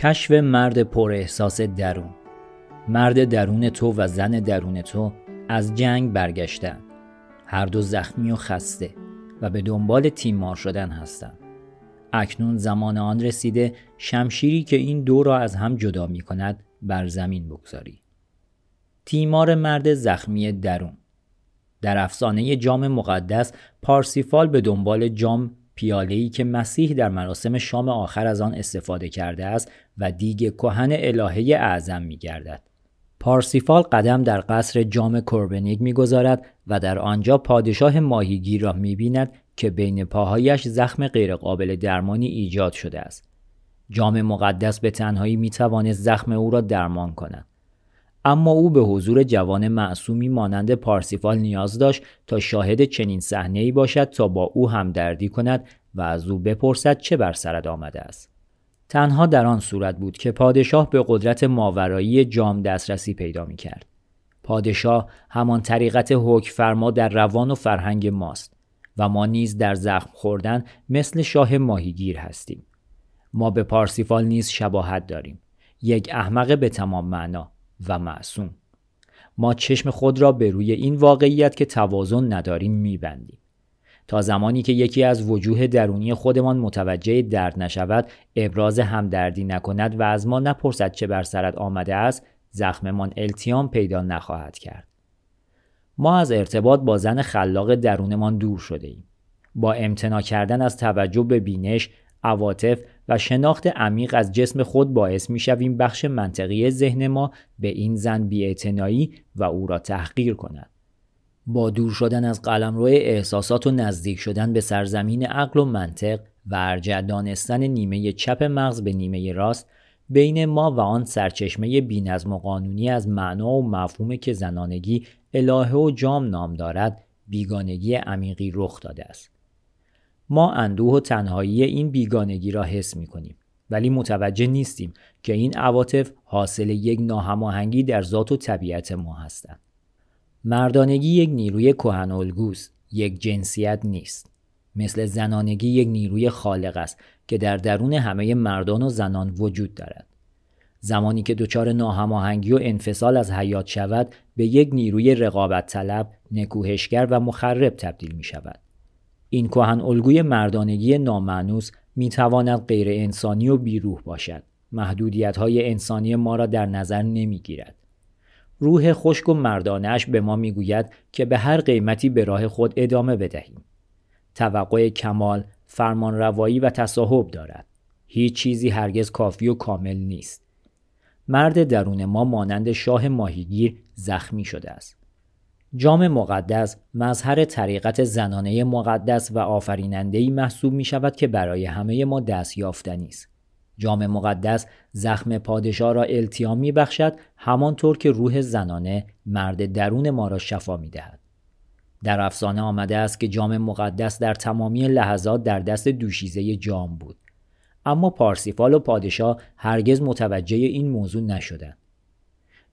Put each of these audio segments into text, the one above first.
کشف مرد پر احساس درون مرد درون تو و زن درون تو از جنگ برگشتن هر دو زخمی و خسته و به دنبال تیمار شدن هستند. اکنون زمان آن رسیده شمشیری که این دو را از هم جدا می کند بر زمین بگذاری. تیمار مرد زخمی درون در افسانه جام مقدس پارسیفال به دنبال جام ای که مسیح در مراسم شام آخر از آن استفاده کرده است و دیگه کهن الهه اعظم گردد. پارسیفال قدم در قصر جام می گذارد و در آنجا پادشاه ماهیگیر را بیند که بین پاهایش زخم غیرقابل درمانی ایجاد شده است. جام مقدس به تنهایی می‌تواند زخم او را درمان کند. اما او به حضور جوان معصومی مانند پارسیفال نیاز داشت تا شاهد چنین صحنه ای باشد تا با او همدردی کند و از او بپرسد چه بر سرت آمده است تنها در آن صورت بود که پادشاه به قدرت ماورایی جام دسترسی پیدا می کرد. پادشاه همان طریقت حکم فرما در روان و فرهنگ ماست و ما نیز در زخم خوردن مثل شاه ماهیگیر هستیم. ما به پارسیفال نیز شباهت داریم. یک احمق به تمام معنا و معصوم ما چشم خود را به روی این واقعیت که توازن نداریم میبندیم تا زمانی که یکی از وجوه درونی خودمان متوجه درد نشود ابراز همدردی نکند و از ما نپرسد چه بر سرت آمده است زخممان التیام پیدا نخواهد کرد ما از ارتباط با زن خلاق درونمان دور شده ایم با امتناع کردن از توجه به بینش عواطف و شناخت عمیق از جسم خود باعث می شویم بخش منطقی ذهن ما به این زن بیاعتنایی و او را تحقیر کند. با دور شدن از روی احساسات و نزدیک شدن به سرزمین عقل و منطق و ارجع دانستن نیمه چپ مغز به نیمه راست بین ما و آن سرچشمه بینظم و قانونی از معنا و مفهوم که زنانگی الهه و جام نام دارد بیگانگی عمیقی رخ داده است ما اندوه و تنهایی این بیگانگی را حس می کنیم. ولی متوجه نیستیم که این عواطف حاصل یک ناهماهنگی در ذات و طبیعت ما هستند. مردانگی یک نیروی کهنالگوست، یک جنسیت نیست. مثل زنانگی یک نیروی خالق است که در درون همه مردان و زنان وجود دارد. زمانی که دچار ناهماهنگی و انفصال از حیات شود به یک نیروی رقابت طلب، نکوهشگر و مخرب تبدیل می شود. این کهن الگوی مردانگی نامعنوس میتواند غیر انسانی و بیروح باشد. محدودیت های انسانی ما را در نظر نمیگیرد. روح خشک و مردانش به ما میگوید که به هر قیمتی به راه خود ادامه بدهیم. توقع کمال، فرمانروایی و تصاحب دارد. هیچ چیزی هرگز کافی و کامل نیست. مرد درون ما مانند شاه ماهیگیر زخمی شده است. جام مقدس مظهر طریقت زنانه مقدس و آفرینندهی محسوب می شود که برای همه ما دست یافتنی است. جام مقدس زخم پادشاه را التیام می بخشد همانطور که روح زنانه مرد درون ما را شفا می دهد. در افسانه آمده است که جام مقدس در تمامی لحظات در دست دوشیزه جام بود. اما پارسیفال و پادشاه هرگز متوجه این موضوع نشدند.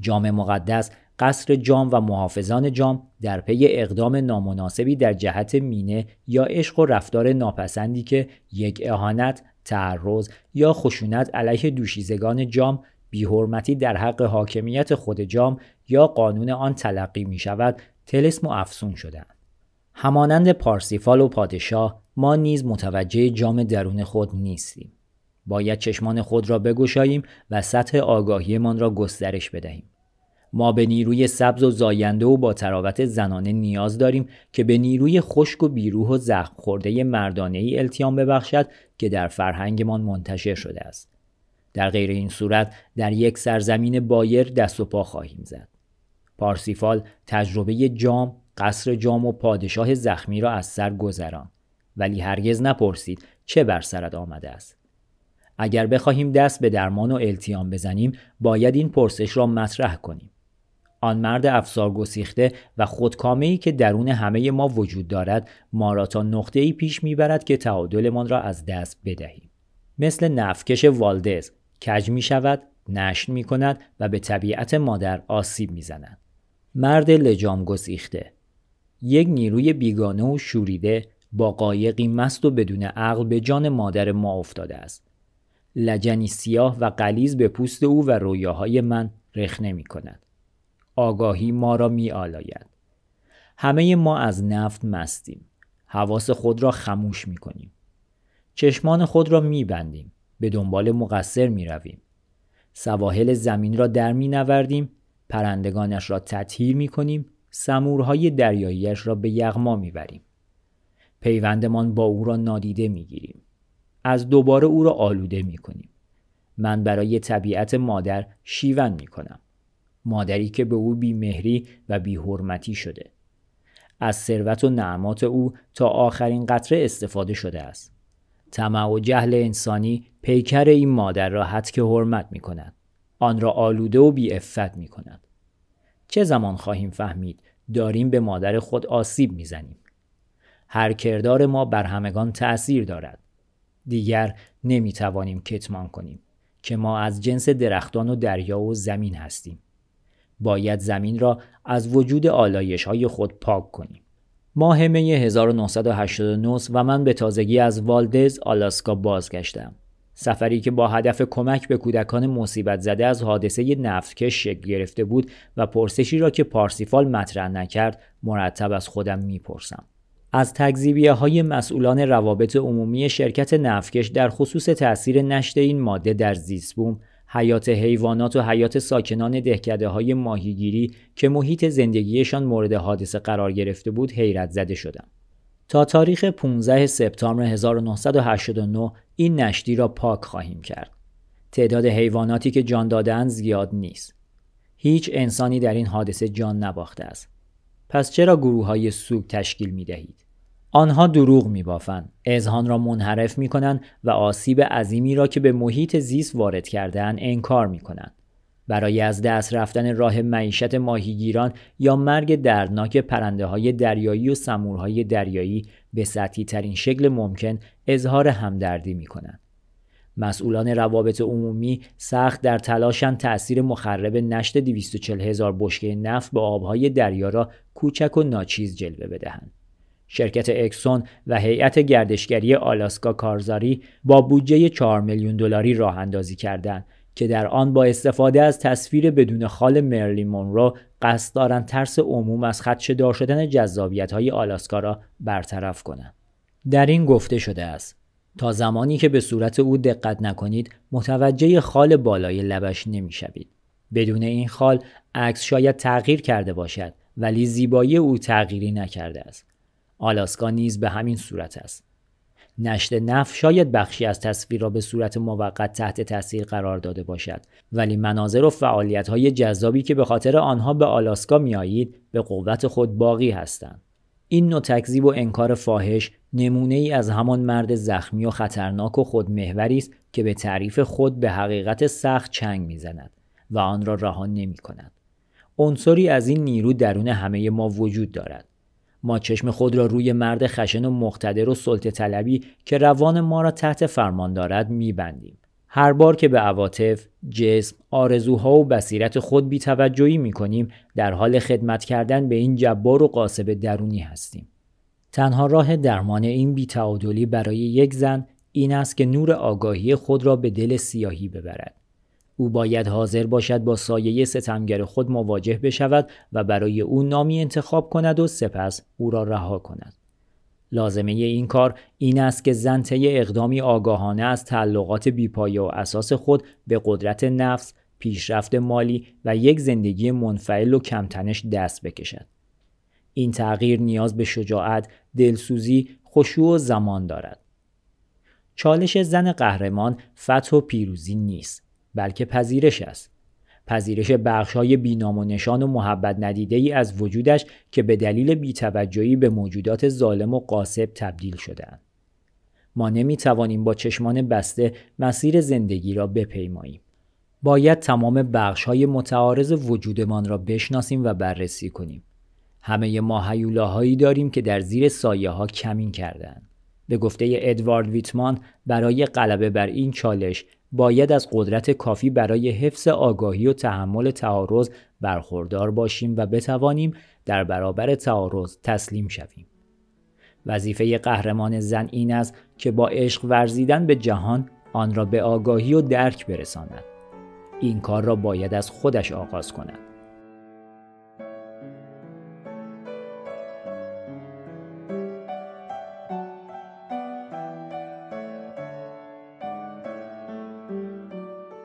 جام مقدس قصر جام و محافظان جام در پی اقدام نامناسبی در جهت مینه یا عشق و رفتار ناپسندی که یک اهانت، تعرض یا خشونت علیه دوشیزگان جام بیحرمتی در حق حاکمیت خود جام یا قانون آن تلقی می شود تلسم و افسون شدند. همانند پارسیفال و پادشاه ما نیز متوجه جام درون خود نیستیم. باید چشمان خود را بگشاییم و سطح آگاهیمان را گسترش بدهیم. ما به نیروی سبز و زاینده و با تراوت زنانه نیاز داریم که به نیروی خشک و بیروح و زخم خورده مردانه ای التیام ببخشد که در فرهنگمان منتشر شده است. در غیر این صورت در یک سرزمین بایر دست و پا خواهیم زد. پارسیفال تجربه جام، قصر جام و پادشاه زخمی را از سر گذران ولی هرگز نپرسید چه بر سرت آمده است. اگر بخواهیم دست به درمان و التیام بزنیم باید این پرسش را مطرح کنیم. آن مرد افسار گسیخته و خودکامه ای که درون همه ما وجود دارد ما را تا نقطه ای پیش میبرد که تعادلمان را از دست بدهیم مثل نفکش والدز کج می شود نشن می کند و به طبیعت مادر آسیب می زند. مرد لجام گسیخته یک نیروی بیگانه و شوریده با قایقی مست و بدون عقل به جان مادر ما افتاده است. لجنی سیاه و قلیز به پوست او و رویاهای من رخنه می کند. آگاهی ما را می آلاید. همه ما از نفت مستیم. حواس خود را خموش می کنیم. چشمان خود را می بندیم. به دنبال مقصر می رویم. سواحل زمین را در می نوردیم. پرندگانش را تطهیر می کنیم. سمورهای دریاییش را به یغما می بریم. پیوندمان با او را نادیده می گیریم. از دوباره او را آلوده می کنیم. من برای طبیعت مادر شیون می کنم. مادری که به او بیمهری و بیحرمتی شده از ثروت و نعمات او تا آخرین قطره استفاده شده است طمع و جهل انسانی پیکر این مادر را حد که حرمت می کند. آن را آلوده و بی افت می کند. چه زمان خواهیم فهمید داریم به مادر خود آسیب می زنیم. هر کردار ما بر همگان تأثیر دارد. دیگر نمی توانیم کتمان کنیم که ما از جنس درختان و دریا و زمین هستیم. باید زمین را از وجود آلایش های خود پاک کنیم. ماه می 1989 و من به تازگی از والدز آلاسکا بازگشتم. سفری که با هدف کمک به کودکان مصیبت زده از حادثه نفتکش شکل گرفته بود و پرسشی را که پارسیفال مطرح نکرد مرتب از خودم میپرسم. از تکذیبیه های مسئولان روابط عمومی شرکت نفتکش در خصوص تأثیر نشت این ماده در زیسبوم حیات حیوانات و حیات ساکنان دهکده های ماهیگیری که محیط زندگیشان مورد حادثه قرار گرفته بود حیرت زده شدم. تا تاریخ 15 سپتامبر 1989 این نشتی را پاک خواهیم کرد. تعداد حیواناتی که جان دادن زیاد نیست. هیچ انسانی در این حادثه جان نباخته است. پس چرا گروه های سوگ تشکیل می دهید؟ آنها دروغ می اذهان را منحرف می و آسیب عظیمی را که به محیط زیست وارد کردهاند انکار می برای از دست رفتن راه معیشت ماهیگیران یا مرگ دردناک پرنده های دریایی و سمورهای دریایی به سطحی ترین شکل ممکن اظهار همدردی می کنند. مسئولان روابط عمومی سخت در تلاشن تأثیر مخرب نشت 240 هزار بشکه نفت به آبهای دریا را کوچک و ناچیز جلوه بدهند. شرکت اکسون و هیئت گردشگری آلاسکا کارزاری با بودجه 4 میلیون دلاری راه اندازی کردند که در آن با استفاده از تصویر بدون خال مرلی مونرو قصد دارند ترس عموم از دار شدن جذابیت های آلاسکا را برطرف کنند. در این گفته شده است تا زمانی که به صورت او دقت نکنید متوجه خال بالای لبش نمیشوید. بدون این خال عکس شاید تغییر کرده باشد ولی زیبایی او تغییری نکرده است. آلاسکا نیز به همین صورت است. نشد نف شاید بخشی از تصویر را به صورت موقت تحت تاثیر قرار داده باشد ولی مناظر و فعالیت های جذابی که به خاطر آنها به آلاسکا میآیید به قوت خود باقی هستند این نوع تکذیب و انکار فاحش نمونه ای از همان مرد زخمی و خطرناک و خودمحوری است که به تعریف خود به حقیقت سخت چنگ میزند و آن را رها نمی کند. عنصری از این نیرو درون همه ما وجود دارد ما چشم خود را روی مرد خشن و مقتدر و سلطه طلبی که روان ما را تحت فرمان دارد میبندیم. هر بار که به عواطف، جسم، آرزوها و بصیرت خود بیتوجهی می کنیم در حال خدمت کردن به این جبار و قاسب درونی هستیم. تنها راه درمان این بیتعادلی برای یک زن این است که نور آگاهی خود را به دل سیاهی ببرد. او باید حاضر باشد با سایه ستمگر خود مواجه بشود و برای او نامی انتخاب کند و سپس او را رها کند. لازمه این کار این است که زن اقدامی آگاهانه از تعلقات بیپایه و اساس خود به قدرت نفس، پیشرفت مالی و یک زندگی منفعل و کمتنش دست بکشد. این تغییر نیاز به شجاعت، دلسوزی، خشوع و زمان دارد. چالش زن قهرمان فتح و پیروزی نیست بلکه پذیرش است پذیرش بخش های بینام و نشان و محبت ندیده ای از وجودش که به دلیل بیتوجهی به موجودات ظالم و قاسب تبدیل شدهاند. ما نمی توانیم با چشمان بسته مسیر زندگی را بپیماییم. باید تمام بخش های متعارض وجودمان را بشناسیم و بررسی کنیم. همه ما هیولاهایی داریم که در زیر سایه ها کمین کردن. به گفته ادوارد ویتمان برای غلبه بر این چالش باید از قدرت کافی برای حفظ آگاهی و تحمل تعارض برخوردار باشیم و بتوانیم در برابر تعارض تسلیم شویم. وظیفه قهرمان زن این است که با عشق ورزیدن به جهان آن را به آگاهی و درک برساند. این کار را باید از خودش آغاز کند.